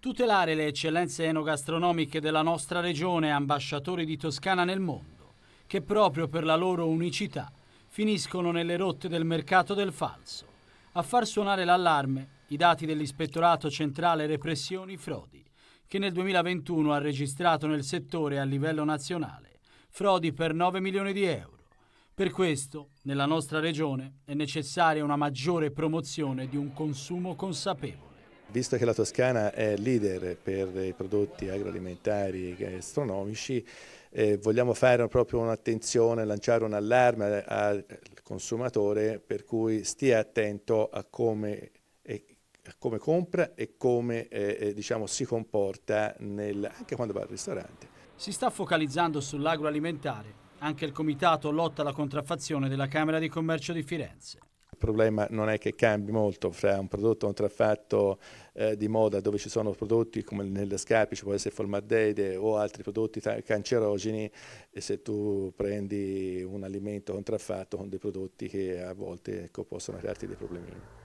Tutelare le eccellenze enogastronomiche della nostra regione, ambasciatori di Toscana nel mondo, che proprio per la loro unicità finiscono nelle rotte del mercato del falso. A far suonare l'allarme i dati dell'Ispettorato Centrale Repressioni Frodi, che nel 2021 ha registrato nel settore a livello nazionale frodi per 9 milioni di euro. Per questo, nella nostra regione è necessaria una maggiore promozione di un consumo consapevole. Visto che la Toscana è leader per i prodotti agroalimentari e gastronomici, eh, vogliamo fare proprio un'attenzione, lanciare un allarme al consumatore per cui stia attento a come, e, come compra e come eh, eh, diciamo, si comporta nel, anche quando va al ristorante. Si sta focalizzando sull'agroalimentare, anche il Comitato lotta alla contraffazione della Camera di Commercio di Firenze problema non è che cambi molto fra un prodotto contraffatto eh, di moda dove ci sono prodotti come nelle scarpe, ci può essere formaldeide o altri prodotti cancerogeni e se tu prendi un alimento contraffatto con dei prodotti che a volte ecco, possono crearti dei problemini.